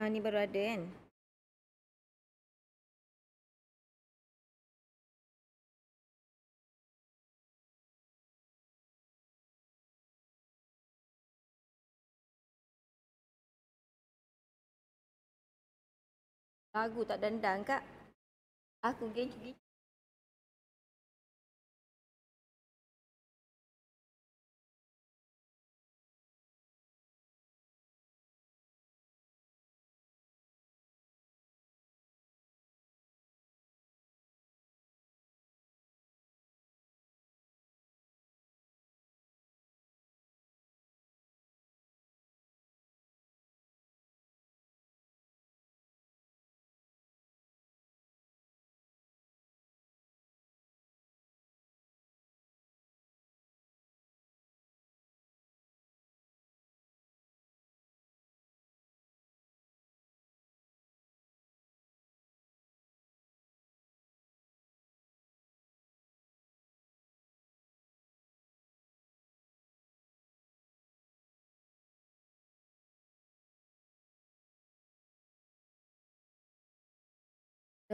Ha, ni baru ada kan? Lagu tak dendang kak. Aku geng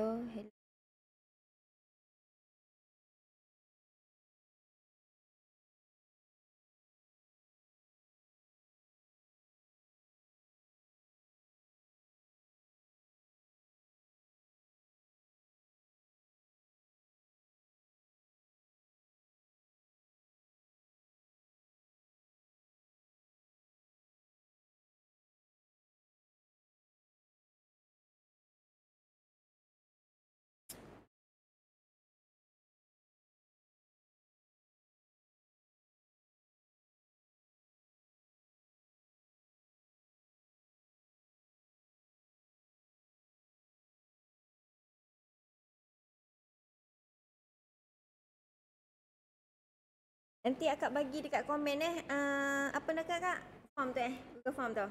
hello Nanti akak bagi dekat komen eh uh, apa nak kak? Form tu eh, Google form tu.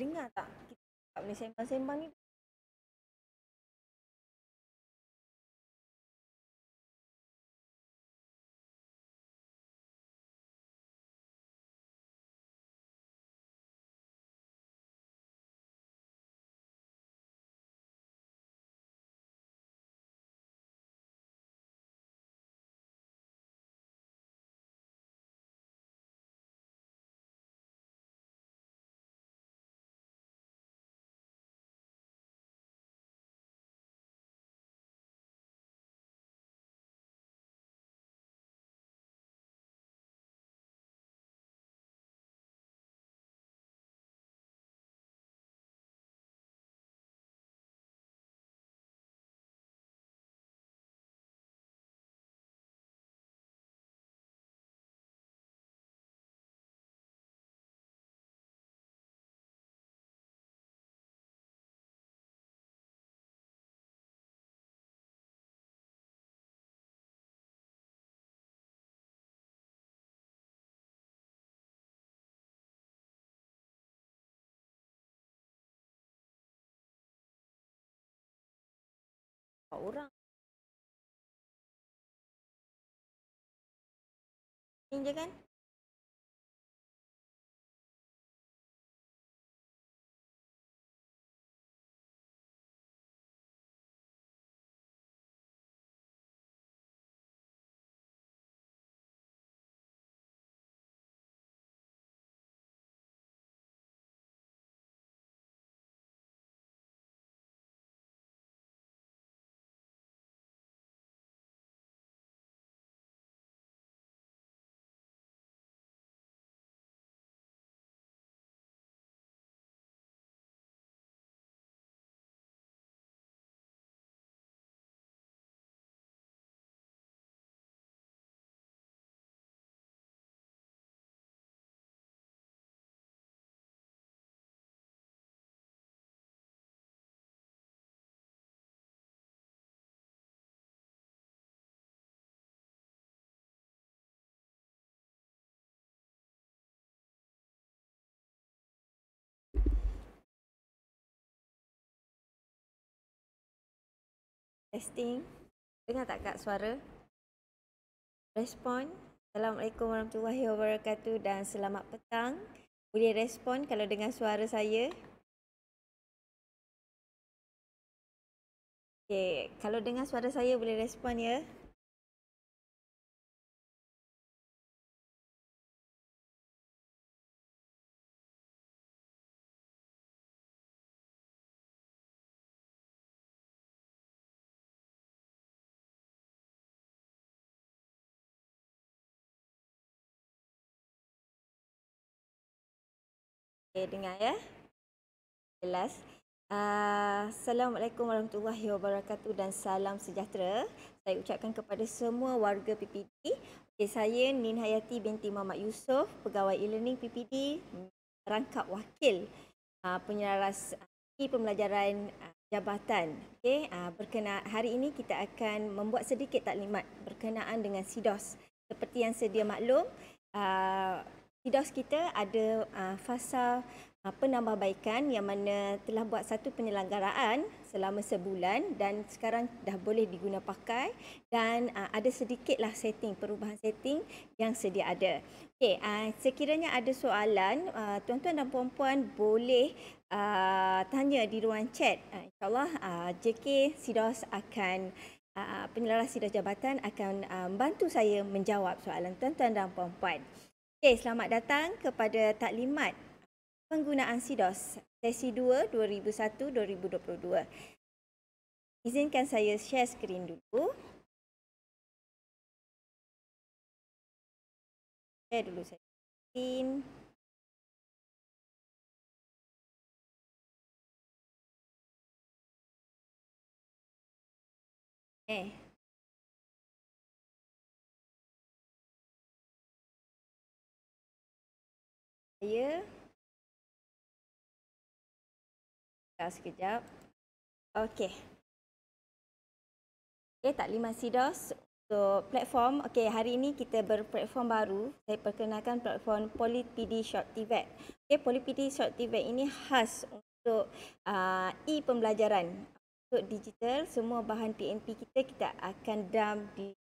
dengar tak kita tak boleh sembang-sembang ni orang. Ini je kan? Testing. Dengar tak kak suara? Respon. Assalamualaikum warahmatullahi wabarakatuh dan selamat petang. Boleh respon kalau dengar suara saya? Okay. Kalau dengar suara saya boleh respon ya. Okey, dengar ya. Jelas. Uh, Assalamualaikum warahmatullahi wabarakatuh dan salam sejahtera. Saya ucapkan kepada semua warga PPD. Okay, saya Nin Hayati binti Muhammad Yusof, pegawai e-learning PPD, rangkap wakil uh, penyelaras di ah, pembelajaran uh, jabatan. Okay, uh, berkenaan, hari ini kita akan membuat sedikit taklimat berkenaan dengan SIDOS. Seperti yang sedia maklum, uh, Fidaus kita ada uh, fasa uh, penambahbaikan yang mana telah buat satu penyelenggaraan selama sebulan dan sekarang dah boleh diguna pakai dan uh, ada sedikitlah setting perubahan setting yang sedia ada. Okey, uh, sekiranya ada soalan uh, tuan-tuan dan puan-puan boleh uh, tanya di ruang chat. Uh, InsyaAllah uh, JK Sidos akan uh, penyelaras sidang jabatan akan uh, membantu saya menjawab soalan tuan-tuan dan puan-puan. Okay, selamat datang kepada taklimat penggunaan SIDOS sesi 2 2001-2022. Izinkan saya share skrin dulu. Share dulu saya skrin. Okay. Eh. saya Sekejap sekejap Okay Eh tak lima sidos So platform, okay hari ini kita berplatform baru Saya perkenalkan platform PolyPD Short TVET Okay PolyPD Short TVET ini khas untuk uh, e-pembelajaran Untuk digital, semua bahan PNP kita kita akan dump di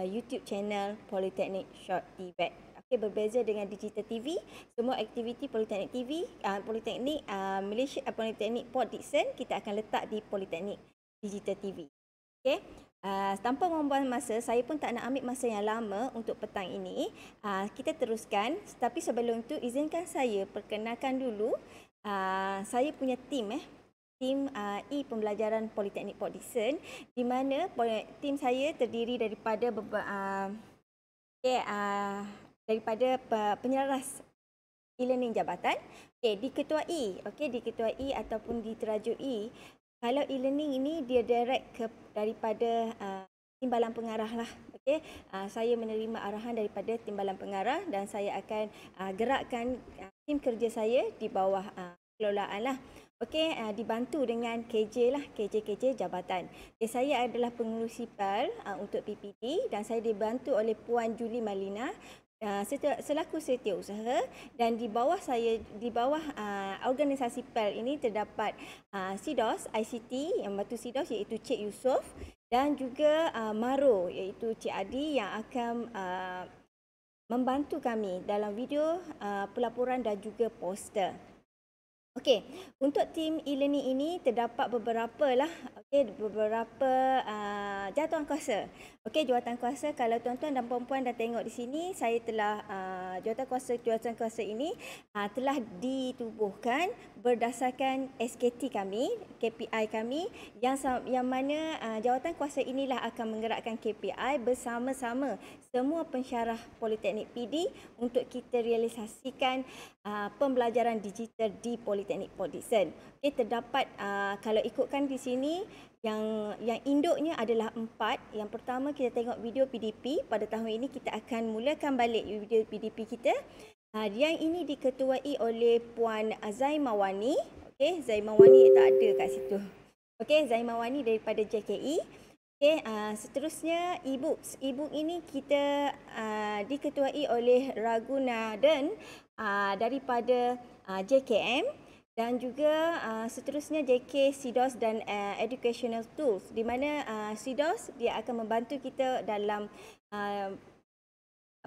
ah, YouTube channel Polytechnic Short TVET berbeza dengan digital TV semua aktiviti politeknik TV uh, politeknik uh, Malaysia uh, politeknik Port Dickson kita akan letak di politeknik digital TV okey uh, tanpa membuang masa saya pun tak nak ambil masa yang lama untuk petang ini uh, kita teruskan tapi sebelum tu izinkan saya perkenalkan dulu uh, saya punya tim eh tim uh, e pembelajaran politeknik Port Dickson di mana tim saya terdiri daripada beberapa uh, Okay, uh, daripada penyelaras e-learning jabatan okey diketuai e, okey diketuai e ataupun diterajui e, kalau e-learning ini dia direct ke daripada uh, timbalan pengarah lah okey uh, saya menerima arahan daripada timbalan pengarah dan saya akan uh, gerakkan uh, tim kerja saya di bawah uh, kelolaan lah. Okey, uh, dibantu dengan KJ lah, KJ-KJ jabatan. Okay, saya adalah pengurusi PAL uh, untuk PPT dan saya dibantu oleh Puan Julie Malina Uh, selaku setiausaha dan di bawah saya di bawah uh, organisasi PEL ini terdapat uh, ah, SIDOS ICT yang batu SIDOS iaitu Cik Yusof dan juga uh, Maro iaitu Cik Adi yang akan uh, membantu kami dalam video uh, pelaporan dan juga poster. Okey, untuk tim e-learning ini terdapat beberapa lah, okey, beberapa uh, ah, jawatan kuasa. Okey, jawatan kuasa kalau tuan-tuan dan puan-puan dah tengok di sini, saya telah uh, jawatan kuasa jawatan kuasa ini uh, telah ditubuhkan berdasarkan SKT kami, KPI kami yang yang mana uh, jawatan kuasa inilah akan menggerakkan KPI bersama-sama semua pensyarah Politeknik PD untuk kita realisasikan uh, pembelajaran digital di Politeknik. Politeknik Port Dickson. Okay, terdapat uh, kalau ikutkan di sini yang yang induknya adalah empat. Yang pertama kita tengok video PDP. Pada tahun ini kita akan mulakan balik video PDP kita. Uh, yang ini diketuai oleh Puan Zaimawani. Okay, Zaimawani tak ada kat situ. Okay, Zaimawani daripada JKI. E. Okay, uh, seterusnya e-books. E-book ini kita uh, diketuai oleh Raguna dan uh, daripada uh, JKM dan juga uh, seterusnya JK Sidos dan uh, educational tools di mana uh, CDOS dia akan membantu kita dalam uh,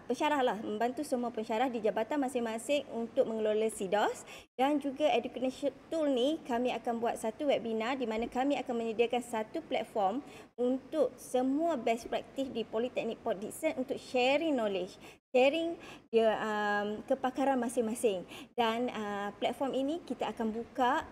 pensyarah lah membantu semua pensyarah di jabatan masing-masing untuk mengelola Sidos dan juga educational tool ni kami akan buat satu webinar di mana kami akan menyediakan satu platform untuk semua best practice di Politeknik Port Dickson untuk sharing knowledge sharing dia um, kepakaran masing-masing dan uh, platform ini kita akan buka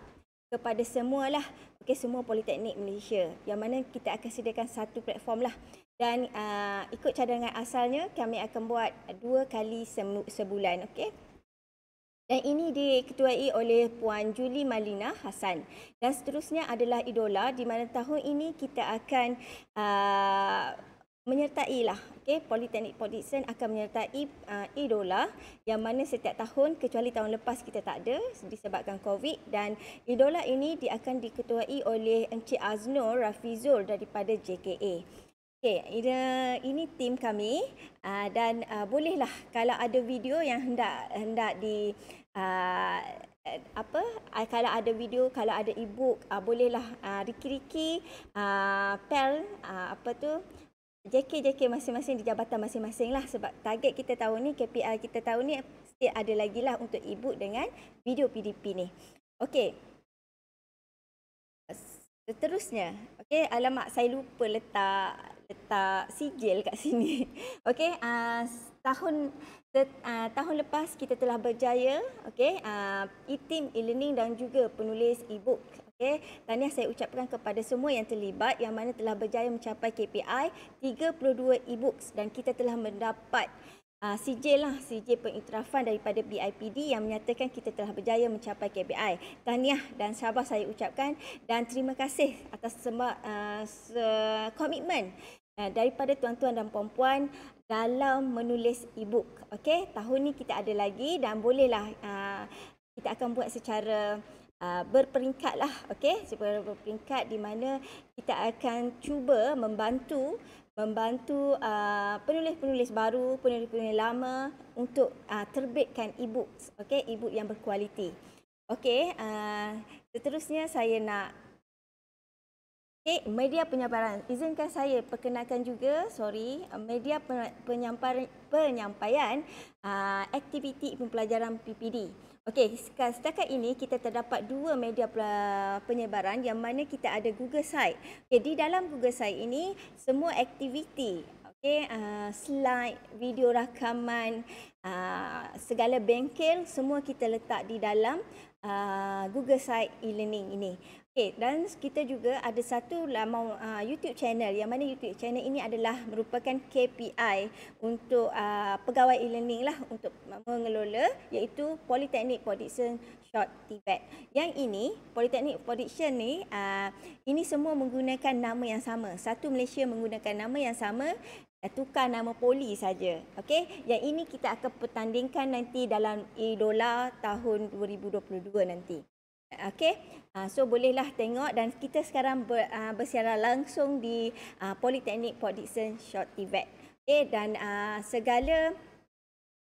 kepada semua lah okay semua politeknik Malaysia yang mana kita akan sediakan satu platform lah dan uh, ikut cadangan asalnya kami akan buat dua kali semu- sebulan okey dan ini diketuai oleh Puan Julie Malina Hassan dan seterusnya adalah idola di mana tahun ini kita akan uh, Menyertai lah, okay. politeknik Podixen akan menyertai uh, Idola yang mana setiap tahun kecuali tahun lepas kita tak ada disebabkan Covid dan Idola ini dia akan diketuai oleh Encik Aznur Rafizul daripada JKA. Okay, ini, ini tim kami uh, dan uh, bolehlah kalau ada video yang hendak hendak di uh, apa uh, kalau ada video kalau ada ebook uh, bolehlah uh, riki-riki uh, pel uh, apa tu JK-JK masing-masing di jabatan masing-masing lah sebab target kita tahun ni, KPI kita tahun ni still ada lagi lah untuk e dengan video PDP ni. Okey. Seterusnya, okey alamak saya lupa letak letak sigil kat sini. Okey, uh, ah, tahun ter, uh, ah, tahun lepas kita telah berjaya, okey, uh, ah, e-team e-learning dan juga penulis e-book Okay. Tahniah saya ucapkan kepada semua yang terlibat yang mana telah berjaya mencapai KPI 32 e-books dan kita telah mendapat uh, ah, CJ lah, CJ pengiktirafan daripada BIPD yang menyatakan kita telah berjaya mencapai KPI. Tahniah dan sabar saya ucapkan dan terima kasih atas semua uh, ah, komitmen uh, ah, daripada tuan-tuan dan puan-puan dalam menulis e-book. Okay. Tahun ni kita ada lagi dan bolehlah uh, kita akan buat secara berperingkatlah okay secara berperingkat di mana kita akan cuba membantu membantu uh, penulis-penulis baru penulis-penulis lama untuk uh, terbitkan e-book okey e-book yang berkualiti okay uh, seterusnya saya nak Okay, media penyampaian. Izinkan saya perkenalkan juga, sorry, media penyampaian, penyampaian uh, aktiviti pembelajaran PPD. Okey, setakat ini kita terdapat dua media penyebaran yang mana kita ada Google Site. Okey, di dalam Google Site ini semua aktiviti, okey, uh, slide, video rakaman, uh, segala bengkel semua kita letak di dalam uh, Google Site e-learning ini. Okay, dan kita juga ada satu lama uh, YouTube channel yang mana YouTube channel ini adalah merupakan KPI untuk uh, pegawai e-learning lah untuk mengelola iaitu Politeknik Production Short Tibet. Yang ini Politeknik Production ni uh, ini semua menggunakan nama yang sama. Satu Malaysia menggunakan nama yang sama tukar nama poli saja. Okay, yang ini kita akan pertandingkan nanti dalam Idola tahun 2022 nanti. Okay, uh, ah, so bolehlah tengok dan kita sekarang ber, uh, bersiaran langsung di uh, ah, Polytechnic Port Dixon Short Event. Okay, dan uh, segala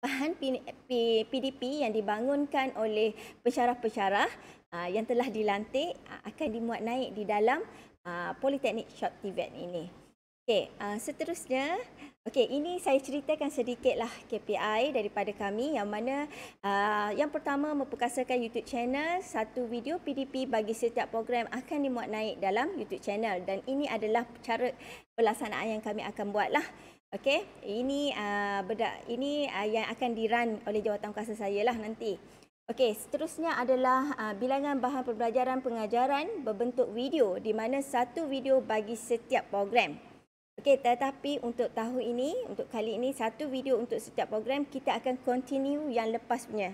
bahan P, P, PDP yang dibangunkan oleh pesyarah-pesyarah uh, yang telah dilantik uh, akan dimuat naik di dalam uh, Polytechnic Short Event ini. Okey, uh, seterusnya, okey ini saya ceritakan sedikitlah KPI daripada kami yang mana uh, yang pertama memperkasakan YouTube channel, satu video PDP bagi setiap program akan dimuat naik dalam YouTube channel dan ini adalah cara pelaksanaan yang kami akan buatlah. Okey, ini uh, beda ini uh, yang akan diran oleh jawatankuasa saya lah nanti. Okey, seterusnya adalah uh, bilangan bahan pembelajaran pengajaran berbentuk video di mana satu video bagi setiap program. Okey, tetapi untuk tahun ini, untuk kali ini, satu video untuk setiap program, kita akan continue yang lepas punya.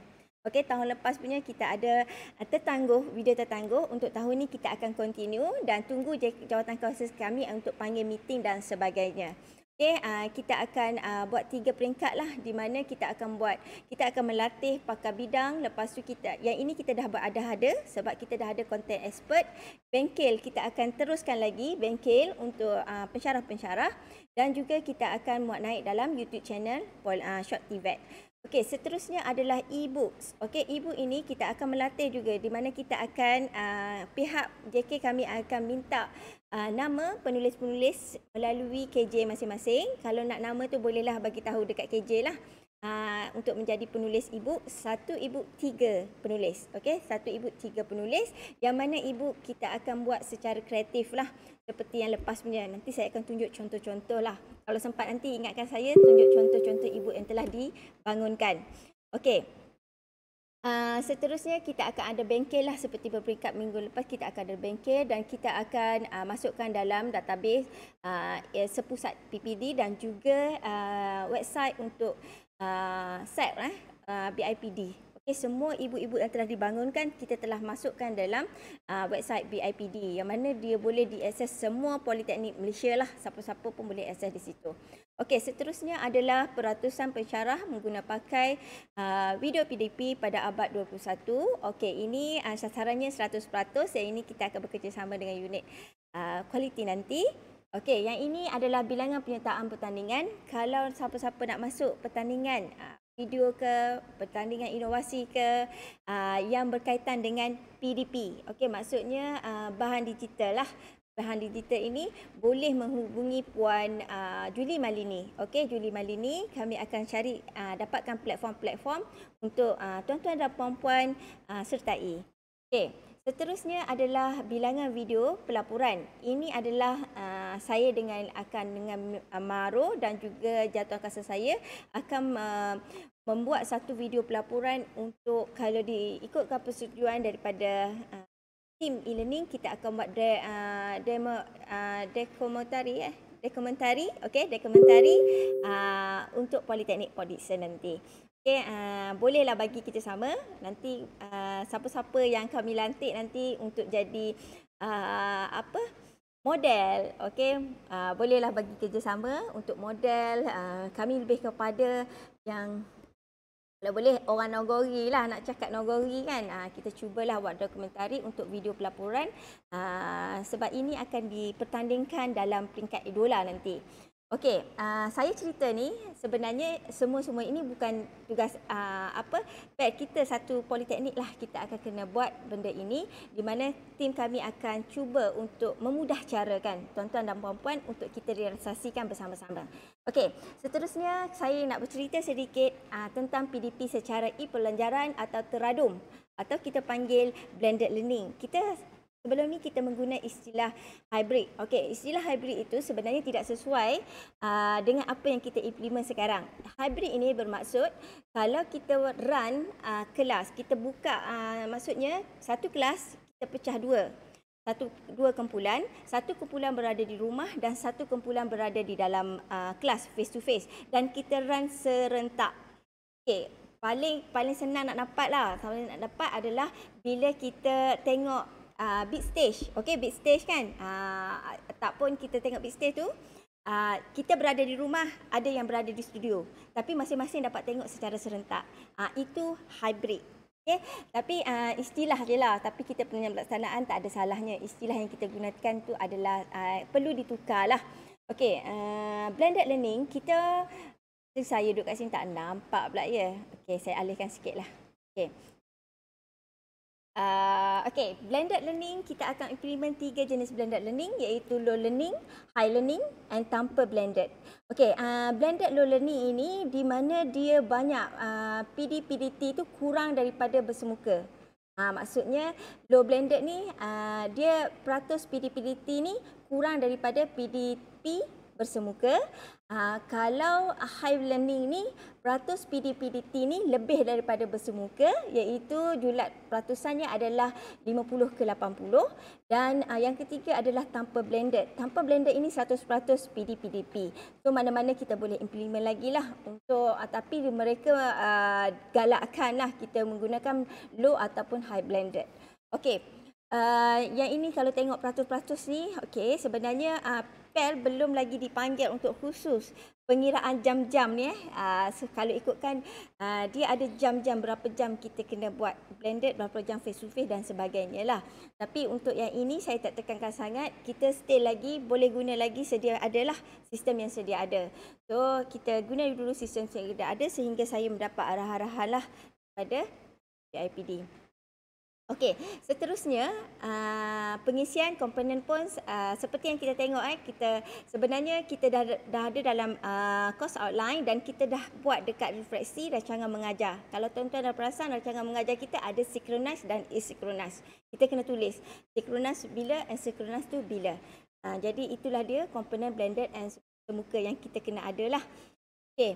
Okey, tahun lepas punya kita ada eh, tertangguh, video tertangguh. Untuk tahun ini kita akan continue dan tunggu jawatan kuasa kami untuk panggil meeting dan sebagainya. Okay, uh, eh, ah, kita akan uh, buat tiga peringkat lah di mana kita akan buat kita akan melatih pakar bidang lepas tu kita yang ini kita dah ada ada sebab kita dah ada content expert bengkel kita akan teruskan lagi bengkel untuk uh, pensyarah-pensyarah dan juga kita akan muat naik dalam YouTube channel uh, short tvet Okey, seterusnya adalah e-books. Okey, e-book ini kita akan melatih juga di mana kita akan uh, pihak JK kami akan minta uh, nama penulis-penulis melalui KJ masing-masing. Kalau nak nama tu bolehlah bagi tahu dekat KJ lah. Ah, untuk menjadi penulis ibu satu ibu tiga penulis okey satu ibu tiga penulis yang mana ibu kita akan buat secara kreatif lah seperti yang lepas punya nanti saya akan tunjuk contoh-contoh lah kalau sempat nanti ingatkan saya tunjuk contoh-contoh ibu yang telah dibangunkan okey Uh, seterusnya kita akan ada bengkel lah seperti berperikat minggu lepas kita akan ada bengkel dan kita akan uh, masukkan dalam database uh, sepusat PPD dan juga uh, website untuk uh, ah, SAP uh, lah, ah, BIPD. Okay, semua ibu-ibu yang telah dibangunkan kita telah masukkan dalam uh, website BIPD yang mana dia boleh diakses semua politeknik Malaysia lah. Siapa-siapa pun boleh akses di situ. Okey, seterusnya adalah peratusan pencerah menggunakan pakai uh, video PDP pada abad 21. Okey, ini uh, sasarannya 100% dan ini kita akan bekerjasama dengan unit uh, nanti. Okey, yang ini adalah bilangan penyertaan pertandingan. Kalau siapa-siapa nak masuk pertandingan ah, video ke, pertandingan inovasi ke ah, yang berkaitan dengan PDP. Okey, maksudnya ah, bahan digital lah. Bahan digital ini boleh menghubungi Puan Juli Malini. Okey, Juli Malini, kami akan cari dapatkan platform-platform untuk tuan-tuan dan puan-puan uh, sertai. Okey, Seterusnya adalah bilangan video pelaporan. Ini adalah uh, saya dengan akan dengan uh, Maro dan juga jawatankuasa saya akan uh, membuat satu video pelaporan untuk kalau diikutkan persetujuan daripada uh, tim e-learning kita akan buat de, uh, demo uh, dekomentari eh dekomentari okay, dekomentari uh, untuk politeknik Polisen nanti. Okay, uh, ah, bolehlah bagi kita sama. Nanti uh, siapa-siapa yang kami lantik nanti untuk jadi uh, apa model. Okay, uh, bolehlah bagi sama untuk model. Uh, kami lebih kepada yang kalau boleh orang Nogori lah nak cakap Nogori kan. Uh, kita cubalah buat dokumentari untuk video pelaporan. Uh, sebab ini akan dipertandingkan dalam peringkat idola nanti. Okey, uh, saya cerita ni sebenarnya semua-semua ini bukan tugas uh, apa pet kita satu politeknik lah kita akan kena buat benda ini di mana tim kami akan cuba untuk memudah cara kan tuan-tuan dan puan-puan untuk kita realisasikan bersama-sama. Okey, seterusnya saya nak bercerita sedikit uh, tentang PDP secara e-pelajaran atau teradum atau kita panggil blended learning. Kita Sebelum ni kita menggunakan istilah hybrid. Okey, istilah hybrid itu sebenarnya tidak sesuai uh, dengan apa yang kita implement sekarang. Hybrid ini bermaksud kalau kita run uh, kelas, kita buka uh, maksudnya satu kelas kita pecah dua. Satu dua kumpulan, satu kumpulan berada di rumah dan satu kumpulan berada di dalam uh, kelas face to face dan kita run serentak. Okey, paling paling senang nak dapat lah, paling nak dapat adalah bila kita tengok uh, big stage. Okay, big stage kan. Uh, tak pun kita tengok big stage tu. Uh, kita berada di rumah, ada yang berada di studio. Tapi masing-masing dapat tengok secara serentak. Uh, itu hybrid. Okay. Tapi uh, istilah je lah. Tapi kita punya pelaksanaan tak ada salahnya. Istilah yang kita gunakan tu adalah uh, perlu ditukar lah. Okay, uh, blended learning kita saya duduk kat sini tak nampak pula ya. Okay, saya alihkan sikit lah. Okay. Uh, okay, blended learning kita akan implement tiga jenis blended learning iaitu low learning, high learning and tanpa blended. Okay, uh, blended low learning ini di mana dia banyak uh, PD-PDT itu kurang daripada bersemuka. Uh, maksudnya low blended ni uh, dia peratus PD-PDT ni kurang daripada PDP bersemuka. Uh, kalau high blending ni peratus PDPDT ni lebih daripada bersemuka iaitu julat peratusannya adalah 50 ke 80 dan uh, yang ketiga adalah tanpa blended. Tanpa blended ini 100% PDPDP. So mana-mana kita boleh implement lagi lah untuk uh, tapi mereka uh, galakkan lah kita menggunakan low ataupun high blended. Okay. Uh, yang ini kalau tengok peratus-peratus ni, okay, sebenarnya uh, spell belum lagi dipanggil untuk khusus pengiraan jam-jam ni eh. Uh, kalau ikutkan uh, dia ada jam-jam berapa jam kita kena buat blended, berapa jam face to face dan sebagainya lah. Tapi untuk yang ini saya tak tekankan sangat. Kita still lagi boleh guna lagi sedia adalah sistem yang sedia ada. So kita guna dulu sistem yang sedia ada sehingga saya mendapat arah-arahan lah pada PIPD. Okey, seterusnya uh, pengisian komponen pun uh, seperti yang kita tengok eh kita sebenarnya kita dah dah ada dalam uh, course outline dan kita dah buat dekat refleksi rancangan mengajar. Kalau tuan-tuan dah perasan rancangan mengajar kita ada synchronize dan asynchronize. Kita kena tulis synchronize bila and asynchronize tu bila. Uh, jadi itulah dia komponen blended and semuka yang kita kena ada lah. Okey.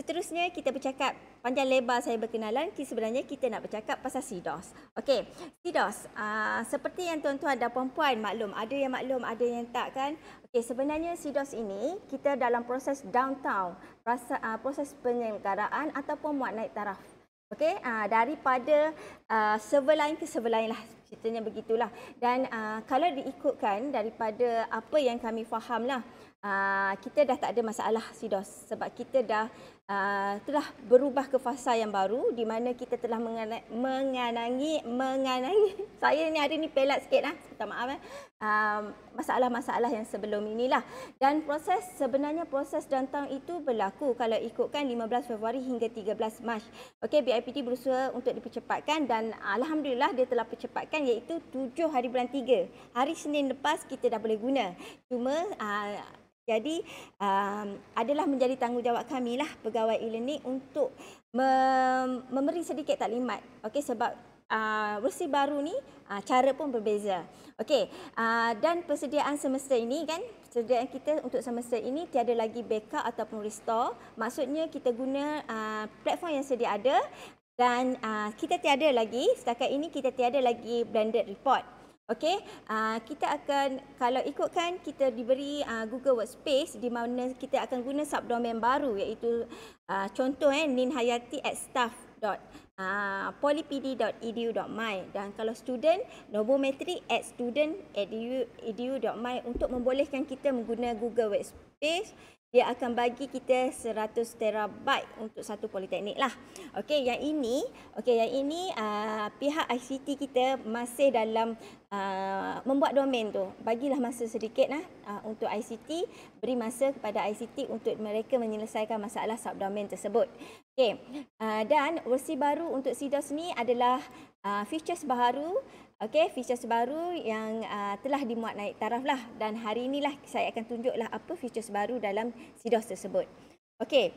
Seterusnya kita bercakap panjang lebar saya berkenalan sebenarnya kita nak bercakap pasal SIDOS. Okey, SIDOS uh, ah, seperti yang tuan-tuan dan puan-puan maklum, ada yang maklum, ada yang tak kan? Okey, sebenarnya SIDOS ini kita dalam proses downtown, proses, uh, ah, proses penyelenggaraan ataupun muat naik taraf. Okey, ah, daripada uh, server lain ke server lain lah ceritanya begitulah. Dan uh, kalau diikutkan daripada apa yang kami fahamlah, uh, kita dah tak ada masalah SIDOS sebab kita dah uh, telah berubah ke fasa yang baru di mana kita telah menganangi menganangi saya ni hari ni pelat sikit lah minta maaf eh uh, masalah-masalah yang sebelum inilah dan proses sebenarnya proses downtown itu berlaku kalau ikutkan 15 Februari hingga 13 Mac okey BIPT berusaha untuk dipercepatkan dan alhamdulillah dia telah percepatkan iaitu 7 hari bulan 3 hari Senin lepas kita dah boleh guna cuma uh, jadi um, adalah menjadi tanggungjawab kami lah pegawai e-learning untuk mem- memberi sedikit taklimat. Okey sebab uh, versi baru ni uh, cara pun berbeza. Okey uh, dan persediaan semester ini kan persediaan kita untuk semester ini tiada lagi backup ataupun restore. Maksudnya kita guna uh, platform yang sedia ada dan uh, kita tiada lagi setakat ini kita tiada lagi blended report. Okey, uh, kita akan kalau ikutkan kita diberi uh, Google Workspace di mana kita akan guna subdomain baru iaitu uh, contoh eh ninhayati uh, dan kalau student nobometri untuk membolehkan kita menggunakan Google Workspace dia akan bagi kita 100 terabyte untuk satu politeknik lah. Okey, yang ini, okey, yang ini uh, pihak ICT kita masih dalam uh, membuat domain tu. Bagilah masa sedikit lah uh, untuk ICT, beri masa kepada ICT untuk mereka menyelesaikan masalah subdomain tersebut. Okey, uh, dan versi baru untuk Sidos ni adalah uh, features baru Okey, features baru yang uh, telah dimuat naik taraf lah dan hari inilah saya akan tunjuklah apa features baru dalam sidos tersebut. Okey,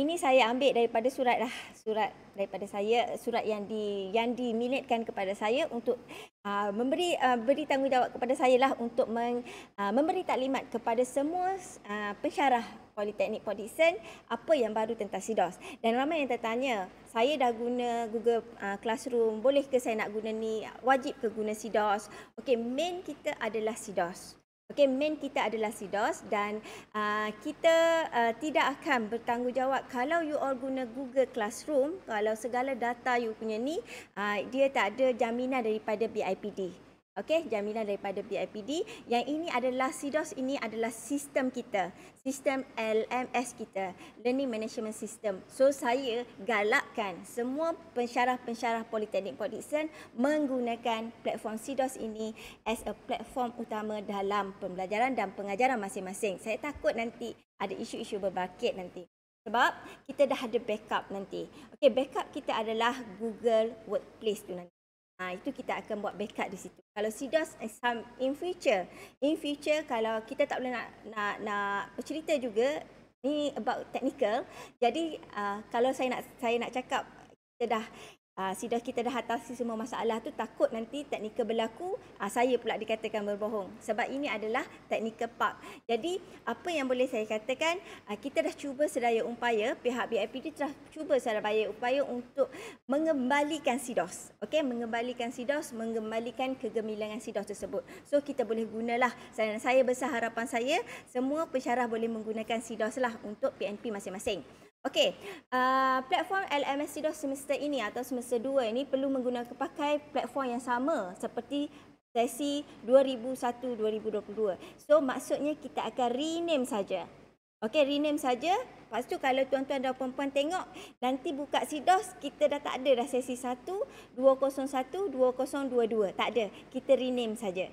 ini saya ambil daripada surat lah, surat daripada saya, surat yang di yang diminitkan kepada saya untuk Ah, memberi uh, beri tanggungjawab kepada saya lah untuk men, uh, ah, memberi taklimat kepada semua uh, pensyarah Politeknik Podixen apa yang baru tentang SIDOS. Dan ramai yang tertanya, saya dah guna Google uh, Classroom, boleh ke saya nak guna ni? Wajib ke guna SIDOS? Okey, main kita adalah SIDOS. Okey, main kita adalah SIDOS dan uh, kita uh, tidak akan bertanggungjawab kalau you all guna Google Classroom, kalau segala data you punya ni, uh, dia tak ada jaminan daripada BIPD. Okey, jaminan daripada BIPD. Yang ini adalah SIDOS ini adalah sistem kita. Sistem LMS kita. Learning Management System. So, saya galakkan semua pensyarah-pensyarah Politeknik Port Dickson menggunakan platform SIDOS ini as a platform utama dalam pembelajaran dan pengajaran masing-masing. Saya takut nanti ada isu-isu berbakit nanti. Sebab kita dah ada backup nanti. Okey, backup kita adalah Google Workplace tu nanti. Ha, itu kita akan buat backup di situ kalau sidos exam in future in future kalau kita tak boleh nak nak nak bercerita juga ni about technical jadi uh, kalau saya nak saya nak cakap kita dah Uh, ah, sida kita dah atasi semua masalah tu takut nanti teknikal berlaku uh, saya pula dikatakan berbohong sebab ini adalah teknikal park jadi apa yang boleh saya katakan uh, kita dah cuba sedaya upaya pihak BIPD telah cuba sedaya upaya untuk mengembalikan SIDOS okey mengembalikan SIDOS mengembalikan kegemilangan SIDOS tersebut so kita boleh gunalah saya saya besar harapan saya semua pensyarah boleh menggunakan sidoslah untuk PNP masing-masing Okey, uh, platform LMSC dos semester ini atau semester 2 ini perlu menggunakan pakai platform yang sama seperti sesi 2001-2022. So maksudnya kita akan rename saja. Okey, rename saja. Lepas tu kalau tuan-tuan dan puan-puan tengok, nanti buka SIDOS, kita dah tak ada dah sesi 1, 201, 2022. Tak ada. Kita rename saja.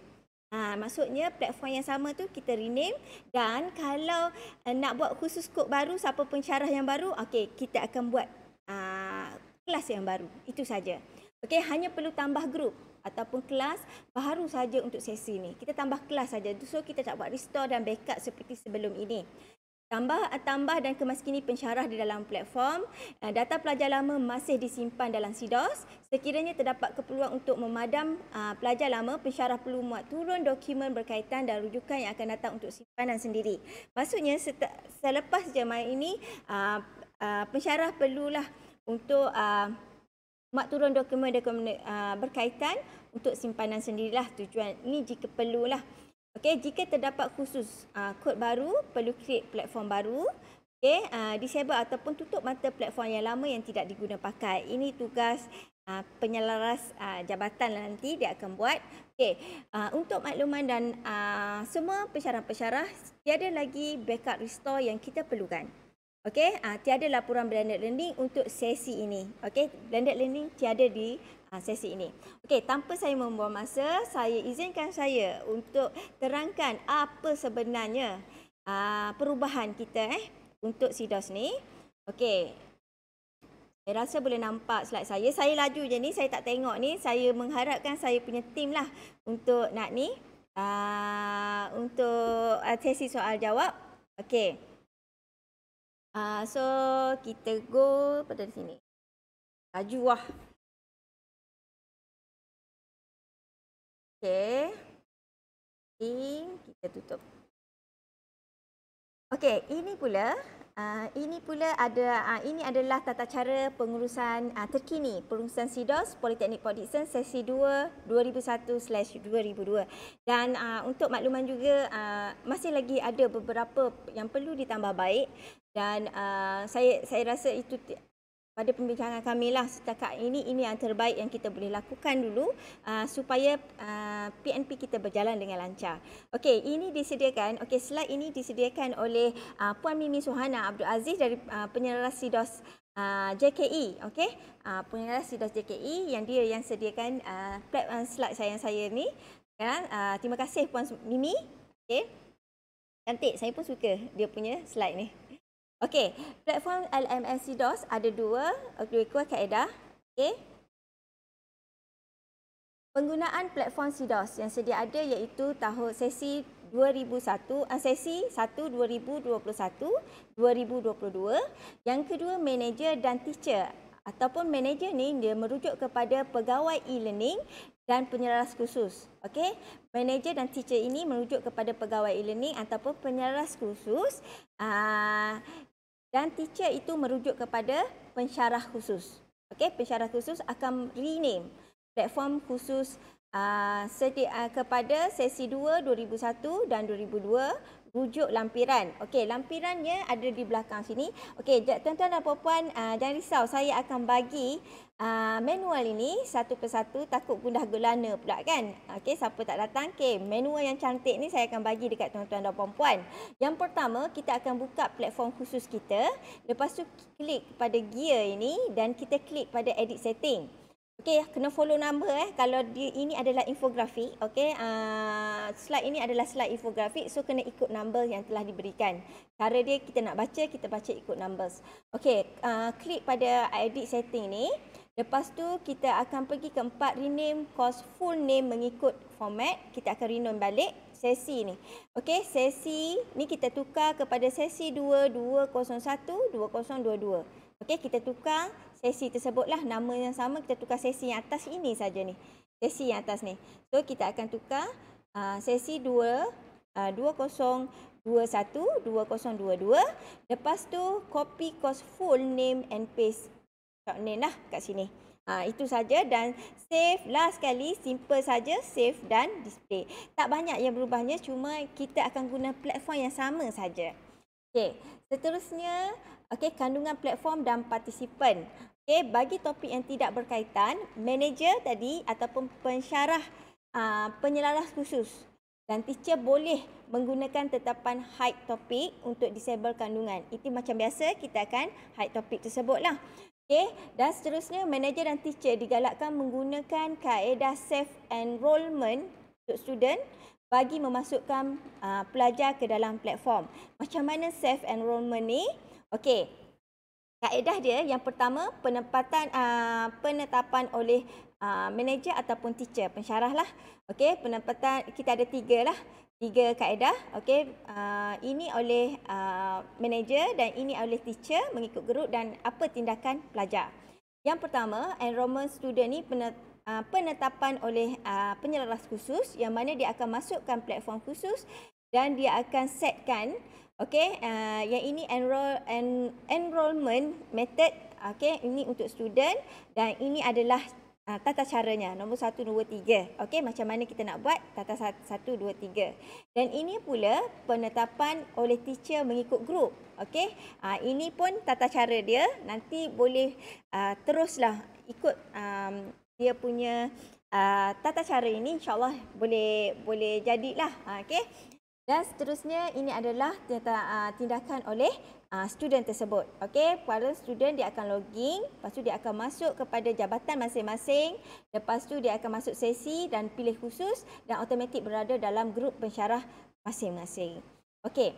Ha, maksudnya platform yang sama tu kita rename dan kalau uh, nak buat khusus kod baru, siapa pencarah yang baru, okey kita akan buat uh, kelas yang baru. Itu saja. Okey, hanya perlu tambah grup ataupun kelas baru saja untuk sesi ni. Kita tambah kelas saja. So kita tak buat restore dan backup seperti sebelum ini. Tambah ah, tambah dan kemaskini pensyarah di dalam platform, ah, data pelajar lama masih disimpan dalam SIDOS. Sekiranya terdapat keperluan untuk memadam ah, pelajar lama, pensyarah perlu muat turun dokumen berkaitan dan rujukan yang akan datang untuk simpanan sendiri. Maksudnya selepas jemaah ini, pensyarah perlulah untuk muat turun dokumen berkaitan untuk simpanan sendirilah tujuan ini jika perlulah. lah. Okey, jika terdapat khusus uh, kod baru, perlu create platform baru. Okey, uh, disable ataupun tutup mata platform yang lama yang tidak digunakan pakai. Ini tugas uh, penyelaras uh, jabatan lah nanti dia akan buat. Okey, uh, untuk makluman dan uh, semua pesyarah-pesyarah, tiada lagi backup restore yang kita perlukan. Okey, uh, tiada laporan blended learning untuk sesi ini. Okey, blended learning tiada di Ha, sesi ini. Okey, tanpa saya membuang masa, saya izinkan saya untuk terangkan apa sebenarnya aa, ha, perubahan kita eh untuk SIDOS ni. Okey. Saya rasa boleh nampak slide saya. Saya laju je ni, saya tak tengok ni. Saya mengharapkan saya punya team lah untuk nak ni aa, ha, untuk aa, sesi soal jawab. Okey. Uh, so, kita go pada sini. Laju lah. Okay, Okey. Kita tutup. Okey, ini pula Uh, ini pula ada uh, ini adalah tata cara pengurusan uh, terkini pengurusan SIDOS Politeknik Port Dickson sesi 2 2001/2002 dan uh, untuk makluman juga uh, masih lagi ada beberapa yang perlu ditambah baik dan uh, saya saya rasa itu pada pembincangan kami lah setakat ini ini yang terbaik yang kita boleh lakukan dulu uh, supaya uh, PNP kita berjalan dengan lancar. Okey, ini disediakan. Okey, slide ini disediakan oleh uh, Puan Mimi Suhana Abdul Aziz dari uh, penyelaras SIDOS uh, JKI, e, okey. Uh, penyelaras SIDOS JKI e yang dia yang sediakan uh, uh slide saya yang saya ni. Ya, uh, terima kasih Puan Mimi. Okey. Cantik, saya pun suka dia punya slide ni. Okey, platform LMSC DOS ada dua, dua ekor kaedah. Okey. Penggunaan platform CDOS yang sedia ada iaitu tahun sesi 2001, eh, sesi 1 2021 2022. Yang kedua manager dan teacher ataupun manager ni dia merujuk kepada pegawai e-learning dan penyelaras khusus. Okey, manager dan teacher ini merujuk kepada pegawai e-learning ataupun penyelaras khusus. Aa, ah, dan teacher itu merujuk kepada pensyarah khusus. Okey, pensyarah khusus akan rename platform khusus uh, kepada sesi 2 2001 dan 2002 rujuk lampiran. Okey, lampirannya ada di belakang sini. Okey, tuan-tuan dan puan-puan, uh, jangan risau. Saya akan bagi uh, manual ini satu persatu. Takut gundah gulana pula kan? Okey, siapa tak datang? Okey, manual yang cantik ni saya akan bagi dekat tuan-tuan dan puan-puan. Yang pertama, kita akan buka platform khusus kita. Lepas tu, klik pada gear ini dan kita klik pada edit setting. Okey, kena follow number eh. Kalau di, ini adalah infografik, okey. Uh, slide ini adalah slide infografik. So, kena ikut number yang telah diberikan. Cara dia kita nak baca, kita baca ikut numbers. Okey, uh, ah, klik pada edit setting ni. Lepas tu, kita akan pergi ke empat rename cost full name mengikut format. Kita akan rename balik sesi ni. Okey, sesi ni kita tukar kepada sesi 2, 201, 2022. Okey, kita tukar sesi tersebut lah nama yang sama kita tukar sesi yang atas ini saja ni sesi yang atas ni so kita akan tukar uh, sesi 2 uh, 2021 2022 lepas tu copy cost full name and paste short name lah kat sini Ha, itu saja dan save lah sekali simple saja save dan display. Tak banyak yang berubahnya cuma kita akan guna platform yang sama saja. Okey, seterusnya okay, kandungan platform dan partisipan. Okay, bagi topik yang tidak berkaitan, manager tadi ataupun pensyarah uh, ah, penyelaras khusus dan teacher boleh menggunakan tetapan hide topik untuk disable kandungan. Itu macam biasa kita akan hide topik tersebutlah. Okay, dan seterusnya manager dan teacher digalakkan menggunakan kaedah safe enrollment untuk student bagi memasukkan uh, pelajar ke dalam platform. Macam mana safe enrollment ni? Okey. Kaedah dia yang pertama penempatan uh, penetapan oleh uh, manager ataupun teacher lah. Okey, penempatan kita ada tiga lah. Tiga kaedah. Okey, uh, ini oleh uh, manager dan ini oleh teacher mengikut gerut dan apa tindakan pelajar. Yang pertama, enrollment student ni penetapan penetapan oleh penyelaras khusus yang mana dia akan masukkan platform khusus dan dia akan setkan Okay, uh, yang ini enroll, en, enrollment method. Okay, ini untuk student dan ini adalah uh, tata caranya. Nombor satu, nombor tiga. Okay, macam mana kita nak buat tata satu, dua, tiga. Dan ini pula penetapan oleh teacher mengikut group. Okay, uh, ini pun tata cara dia. Nanti boleh uh, teruslah ikut um, dia punya uh, tata cara ini. InsyaAllah boleh boleh jadilah. Uh, okay. Dan seterusnya ini adalah ah, tindakan oleh ah, student tersebut. Okey, para student dia akan login, lepas tu dia akan masuk kepada jabatan masing-masing, lepas tu dia akan masuk sesi dan pilih khusus dan automatik berada dalam grup pensyarah masing-masing. Okey.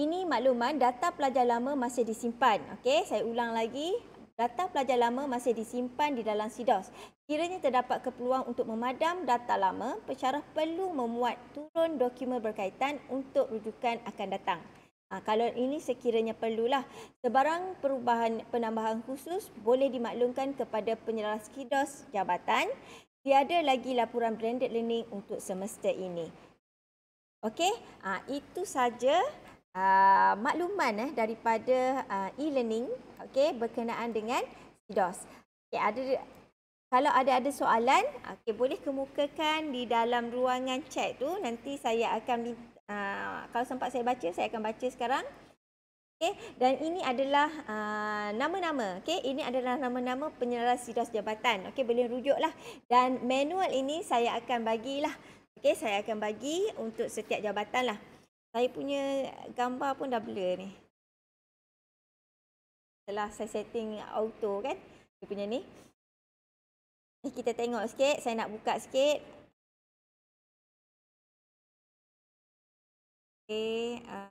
Ini makluman data pelajar lama masih disimpan. Okey, saya ulang lagi data pelajar lama masih disimpan di dalam SIDOS. Kiranya terdapat keperluan untuk memadam data lama, pesyarah perlu memuat turun dokumen berkaitan untuk rujukan akan datang. Ha, kalau ini sekiranya perlulah, sebarang perubahan penambahan khusus boleh dimaklumkan kepada penyelaras SIDOS jabatan. Tiada lagi laporan branded learning untuk semester ini. Okey, ha, itu saja uh, makluman eh daripada uh, e-learning okay, berkenaan dengan DOS. Okey ada kalau ada ada soalan okay, boleh kemukakan di dalam ruangan chat tu nanti saya akan uh, kalau sempat saya baca saya akan baca sekarang. okay, dan ini adalah nama-nama uh, okey ini adalah nama-nama penyelaras SIDOS jabatan okay, boleh rujuklah dan manual ini saya akan bagilah okay, saya akan bagi untuk setiap jabatan lah. Saya punya gambar pun dah blur ni. Setelah saya setting auto kan. Dia punya ni. Eh, kita tengok sikit. Saya nak buka sikit. Okay. Uh, ah.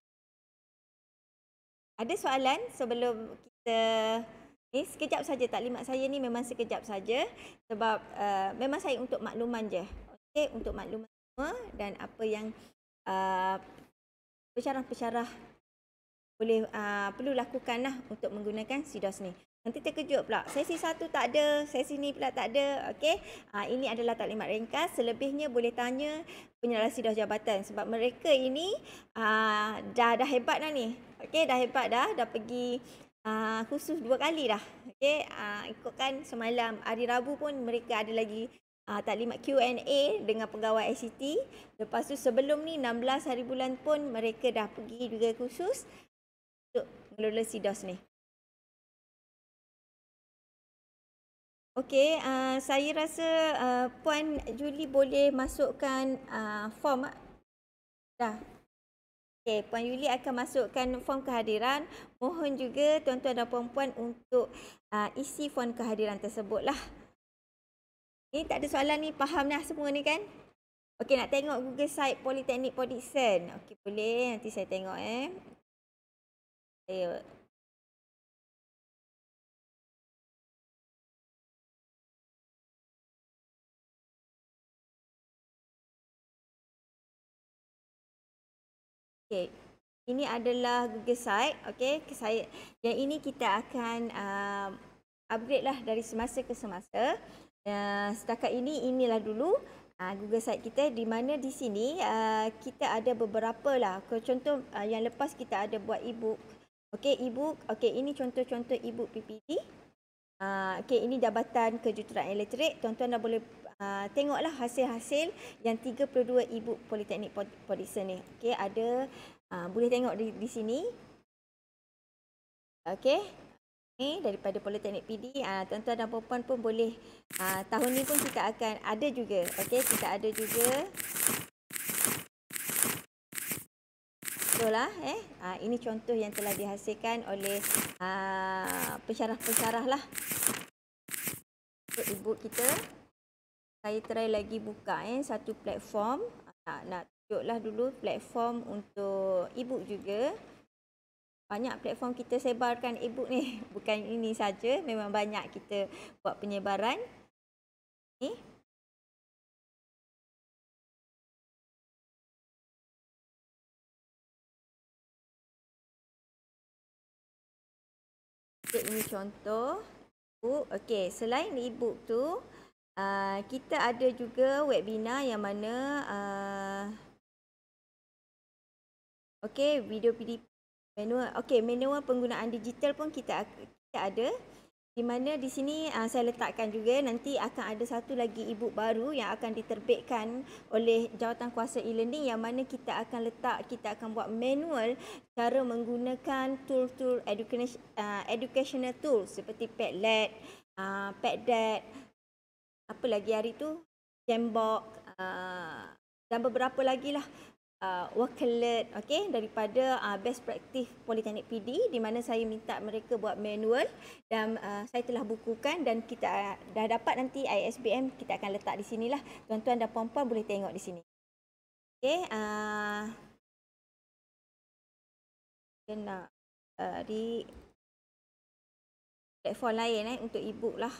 ada soalan sebelum kita... Ni sekejap saja tak? Lima saya ni memang sekejap saja sebab uh, memang saya untuk makluman je. Okey, untuk makluman semua dan apa yang uh, pencerah-pencerah boleh uh, perlu lakukanlah untuk menggunakan SIDOS ni. Nanti terkejut pula. Sesi satu tak ada, sesi ni pula tak ada. Okey. Uh, ini adalah taklimat ringkas. Selebihnya boleh tanya penyelaras SIDOS jabatan sebab mereka ini uh, dah dah hebat dah ni. Okey, dah hebat dah, dah pergi uh, khusus dua kali dah. Okey, uh, ikutkan semalam hari Rabu pun mereka ada lagi uh, ah, taklimat Q&A dengan pegawai ICT. Lepas tu sebelum ni 16 hari bulan pun mereka dah pergi juga khusus untuk mengelola SIDOS ni. Okey, uh, saya rasa uh, Puan Julie boleh masukkan uh, form. Dah. Okey, Puan Julie akan masukkan form kehadiran. Mohon juga tuan-tuan dan puan-puan untuk uh, isi form kehadiran tersebutlah. lah. Ni tak ada soalan ni faham dah semua ni kan? Okey nak tengok Google site Politeknik Podixen. Okey boleh nanti saya tengok eh. Saya Okey. Ini adalah Google site. Okey, saya yang ini kita akan uh, upgrade lah dari semasa ke semasa. Ya, setakat ini inilah dulu uh, Google site kita di mana di sini uh, kita ada beberapa lah contoh uh, yang lepas kita ada buat ebook okey ebook okey ini contoh-contoh ebook PPT uh, okey ini jabatan kejuruteraan elektrik tuan-tuan dah boleh Uh, tengoklah hasil-hasil yang 32 ibu politeknik polisen ni. Okey, ada uh, boleh tengok di, di sini. Okey daripada Politeknik PD uh, ah, tuan-tuan dan puan-puan pun boleh uh, tahun ni pun kita akan ada juga okey kita ada juga betul lah eh uh, ini contoh yang telah dihasilkan oleh uh, pencerah-pencerah lah ibu kita saya try lagi buka eh satu platform uh, nak tunjuklah dulu platform untuk ibu juga banyak platform kita sebarkan ebook book ni. Bukan ini saja, memang banyak kita buat penyebaran. Ni. Okay, ini contoh e-book. Okay, selain ebook tu, Uh, kita ada juga webinar yang mana uh, ah, okay video PDP manual okey manual penggunaan digital pun kita kita ada di mana di sini uh, saya letakkan juga nanti akan ada satu lagi e baru yang akan diterbitkan oleh jawatan kuasa e-learning yang mana kita akan letak kita akan buat manual cara menggunakan tool-tool education, uh, ah, educational tool seperti Padlet, uh, ah, Padlet, apa lagi hari tu, Jambok uh, dan beberapa lagi lah uh, worklet okey daripada uh, best practice politeknik PD di mana saya minta mereka buat manual dan uh, saya telah bukukan dan kita uh, dah dapat nanti ISBM kita akan letak di sinilah tuan-tuan dan puan-puan boleh tengok di sini Okay, uh, a kena uh, di platform lain eh untuk ebook lah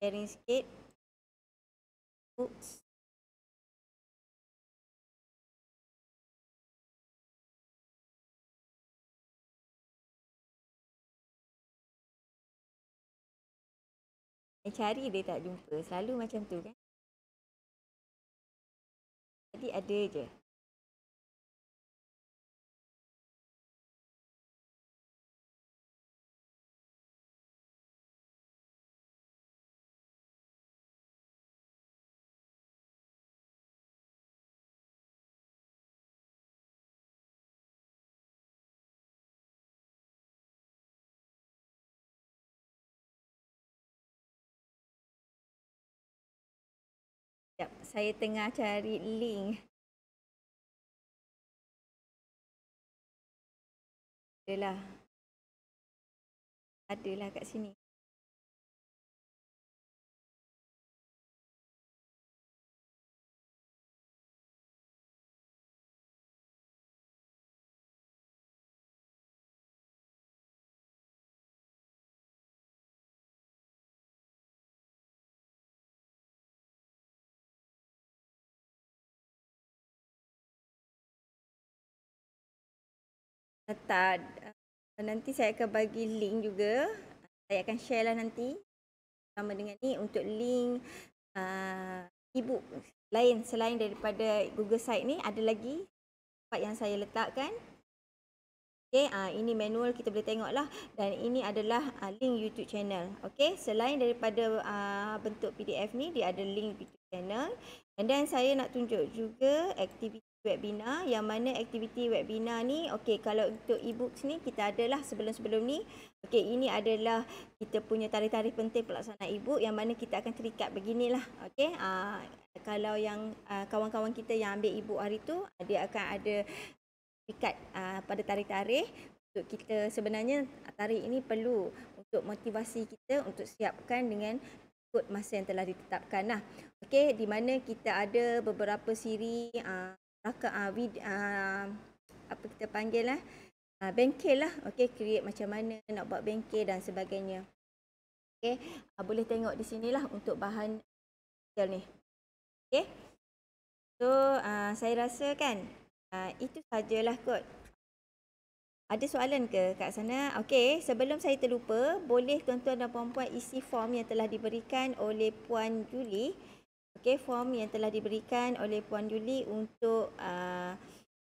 sharing sikit books Yang cari dia tak jumpa. Selalu macam tu kan. Jadi ada je. saya tengah cari link. Adalah. Adalah kat sini. Tak. Ah, nanti saya akan bagi link juga. Saya akan share lah nanti. Sama dengan ni untuk link uh, e lain selain daripada Google site ni. Ada lagi tempat yang saya letakkan. Okay, uh, ini manual kita boleh tengok lah. Dan ini adalah uh, link YouTube channel. Okay, selain daripada uh, bentuk PDF ni, dia ada link YouTube channel. dan saya nak tunjuk juga aktiviti webinar yang mana aktiviti webinar ni okey kalau untuk e-books ni kita adalah sebelum-sebelum ni okey ini adalah kita punya tarikh-tarikh penting pelaksanaan e-book yang mana kita akan terikat beginilah okey uh, kalau yang ah, kawan-kawan kita yang ambil e-book hari tu dia akan ada terikat uh, pada tarikh-tarikh untuk kita sebenarnya tarikh ini perlu untuk motivasi kita untuk siapkan dengan ikut masa yang telah ditetapkan. ditetapkanlah okey di mana kita ada beberapa siri uh, raka uh, ah, vid, uh, apa kita panggil lah uh, bengkel lah okay create macam mana nak buat bengkel dan sebagainya okay uh, boleh tengok di sinilah untuk bahan gel ni okay so uh, saya rasa kan uh, itu sajalah kot ada soalan ke kat sana? Okey, sebelum saya terlupa, boleh tuan-tuan dan puan-puan isi form yang telah diberikan oleh Puan Julie okay, form yang telah diberikan oleh Puan Yuli untuk uh,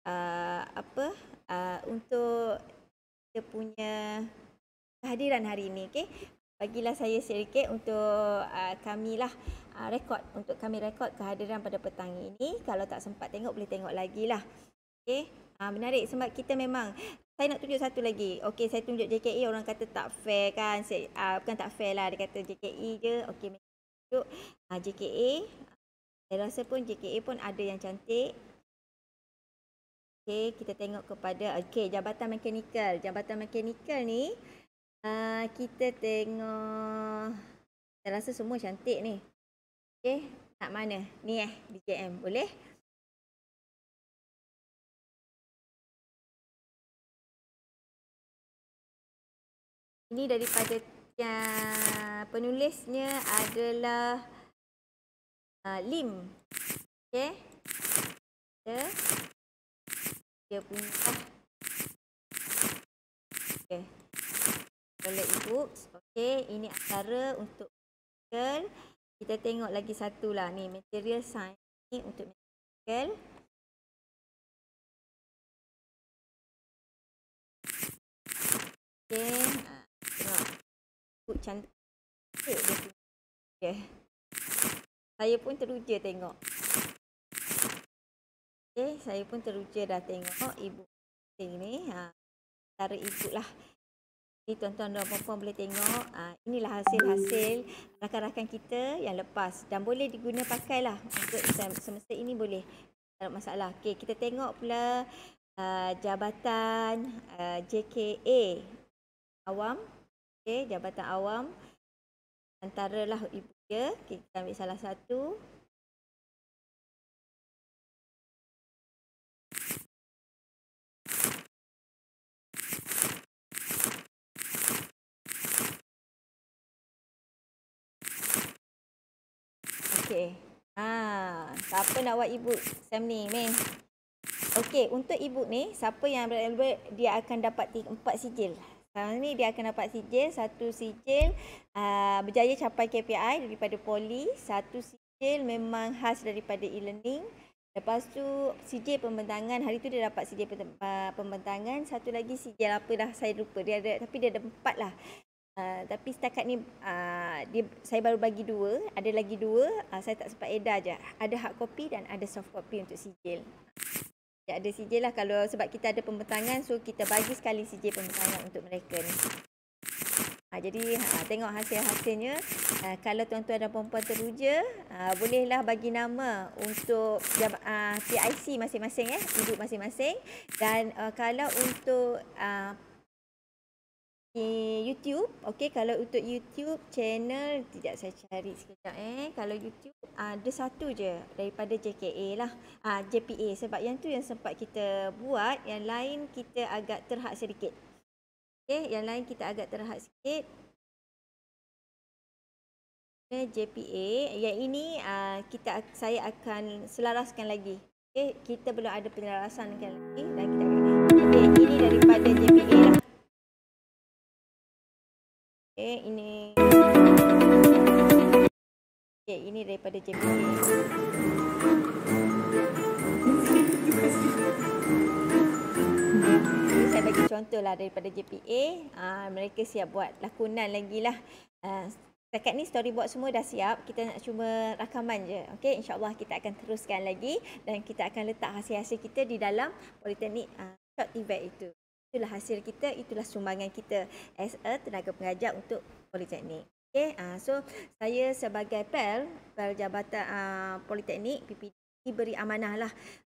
uh, apa uh, untuk kita punya kehadiran hari ini. Okay? Bagilah saya sedikit untuk uh, kami lah uh, rekod untuk kami rekod kehadiran pada petang ini. Kalau tak sempat tengok boleh tengok lagi lah. Okay? Uh, menarik sebab kita memang saya nak tunjuk satu lagi. Okay saya tunjuk JKE orang kata tak fair kan. Saya, uh, bukan tak fair lah dia kata JKE je. Okey, untuk uh, ah, JKA. Saya rasa pun JKA pun ada yang cantik. Okey, kita tengok kepada okey, Jabatan Mekanikal. Jabatan Mekanikal ni uh, kita tengok saya rasa semua cantik ni. Okey, nak mana? Ni eh DJM, boleh? Ini daripada yang penulisnya adalah uh, Lim. Okey. Dia dia punya Okey. Boleh e-books. Okey, ini antara untuk girl. Kita tengok lagi satu lah ni material science ni untuk girl. Okey. Uh, rambut cantik okay. saya pun teruja tengok okay, eh, saya pun teruja dah tengok ibu cantik ni ha, cara ibu lah ni tuan-tuan dan puan-puan boleh tengok ha, inilah hasil-hasil rakan-rakan kita yang lepas dan boleh diguna pakai lah untuk semester ini boleh tak ada masalah okay, kita tengok pula uh, jabatan uh, ha, JKA awam okay, jabatan awam antara lah ibu dia okay, kita ambil salah satu Okey. Ha, siapa nak buat ibu Sam ni, Min? Okey, untuk ibu ni, siapa yang Albert dia akan dapat empat sijil tahun ni dia akan dapat sijil satu sijil uh, berjaya capai KPI daripada poli satu sijil memang khas daripada e-learning lepas tu sijil pembentangan hari tu dia dapat sijil ah, pembentangan satu lagi sijil apa dah saya lupa dia ada tapi dia ada empat lah Uh, tapi setakat ni uh, dia, saya baru bagi dua, ada lagi dua, uh, saya tak sempat edar je. Ada hard copy dan ada soft copy untuk sijil. Tak ada CJ lah kalau sebab kita ada pembentangan so kita bagi sekali CJ pembentangan untuk mereka ni. Ha, jadi ha, tengok hasil-hasilnya ha, kalau tuan-tuan dan perempuan teruja ha, bolehlah bagi nama untuk ha, PIC masing-masing eh, hidup masing-masing dan ha, kalau untuk ha, YouTube. okay. kalau untuk YouTube channel, tidak saya cari sekejap eh. Kalau YouTube, ah, ada satu je daripada JKA lah. Ah, JPA. Sebab yang tu yang sempat kita buat. Yang lain kita agak terhad sedikit. Okay, yang lain kita agak terhad sikit. JPA. Yang ini uh, kita saya akan selaraskan lagi. Okay, kita belum ada penyelarasan lagi. Okay, ini daripada JPA lah. Okay, ini Okay, ini daripada JP Saya bagi contohlah daripada JPA uh, ah, Mereka siap buat lakonan lagi lah uh, ah, Dekat ni storyboard semua dah siap Kita nak cuma rakaman je okay, InsyaAllah kita akan teruskan lagi Dan kita akan letak hasil-hasil kita di dalam Politeknik uh, short event itu itulah hasil kita, itulah sumbangan kita as a tenaga pengajar untuk politeknik. Okey, uh, so saya sebagai PEL, PEL Jabatan uh, Politeknik PPD diberi amanah lah.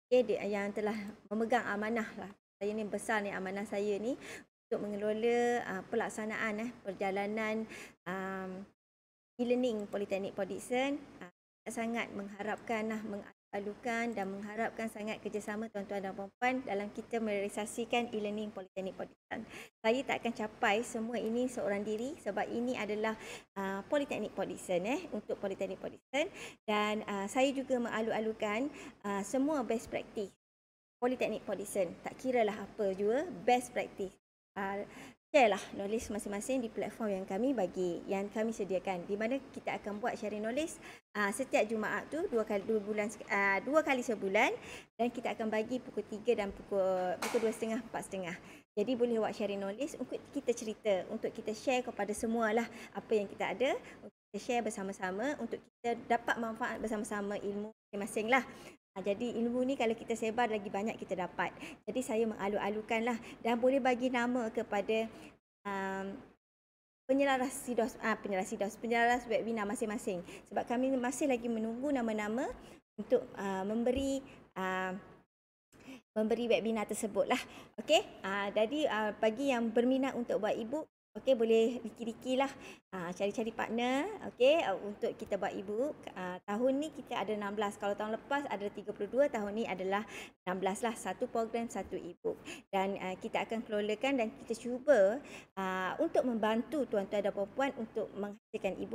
Okey, yang telah memegang amanah lah. Saya ni besar ni amanah saya ni untuk mengelola uh, pelaksanaan eh, perjalanan um, e-learning Politeknik Podixen. Uh, sangat mengharapkan lah, meng- alukan dan mengharapkan sangat kerjasama tuan-tuan dan puan-puan dalam kita merealisasikan e-learning politeknik Podistan. Saya tak akan capai semua ini seorang diri sebab ini adalah uh, politeknik Podistan eh untuk politeknik Podistan dan uh, saya juga mengalu-alukan uh, semua best practice politeknik Podistan. Tak kiralah apa juga best practice. Uh, share lah knowledge masing-masing di platform yang kami bagi yang kami sediakan di mana kita akan buat sharing knowledge uh, setiap Jumaat tu dua kali dua bulan uh, dua kali sebulan dan kita akan bagi pukul tiga dan pukul pukul dua setengah empat setengah. jadi boleh buat sharing knowledge untuk kita cerita, untuk kita share kepada semua lah apa yang kita ada, untuk kita share bersama-sama, untuk kita dapat manfaat bersama-sama ilmu masing-masing lah. Ah, jadi ilmu ni kalau kita sebar lagi banyak kita dapat. Jadi saya mengalu-alukan lah dan boleh bagi nama kepada um, penyelaras sidos ah penyelaras sidos penyelaras webinar masing-masing sebab kami masih lagi menunggu nama-nama untuk uh, memberi uh, memberi webinar tersebut lah. Okay. Uh, jadi uh, bagi yang berminat untuk buat ibu Okey boleh dikiriki lah ha, cari-cari partner okey uh, untuk kita buat e tahun ni kita ada 16. Kalau tahun lepas ada 32, tahun ni adalah 16 lah. Satu program, satu e Dan uh, kita akan kelolakan dan kita cuba uh, untuk membantu tuan-tuan dan puan untuk menghasilkan e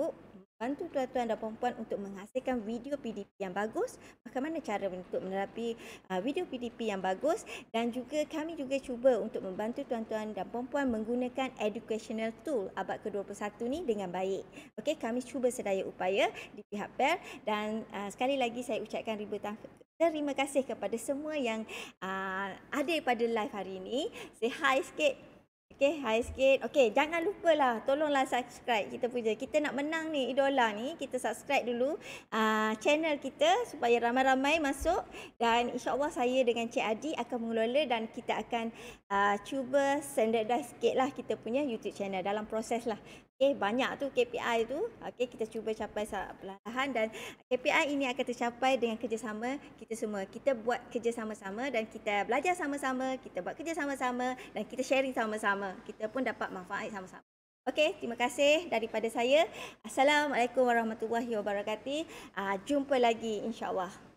bantu tuan-tuan dan puan-puan untuk menghasilkan video PDP yang bagus. Bagaimana cara untuk menerapi uh, video PDP yang bagus dan juga kami juga cuba untuk membantu tuan-tuan dan puan-puan menggunakan educational tool abad ke-21 ni dengan baik. Okey, kami cuba sedaya upaya di pihak PER dan uh, sekali lagi saya ucapkan ribu tahniah Terima kasih kepada semua yang uh, ada pada live hari ini. Say hi sikit. Okay, high sikit. Okay, jangan lupa lah, Tolonglah subscribe kita punya. Kita nak menang ni idola ni. Kita subscribe dulu uh, channel kita supaya ramai-ramai masuk. Dan insyaAllah saya dengan Cik Adi akan mengelola dan kita akan uh, cuba standardize sikit lah kita punya YouTube channel dalam proses lah okay, banyak tu KPI tu okay, kita cuba capai perlahan dan KPI ini akan tercapai dengan kerjasama kita semua kita buat kerja sama-sama dan kita belajar sama-sama kita buat kerja sama-sama dan kita sharing sama-sama kita pun dapat manfaat sama-sama Okey, terima kasih daripada saya. Assalamualaikum warahmatullahi wabarakatuh. Ah, jumpa lagi insyaAllah.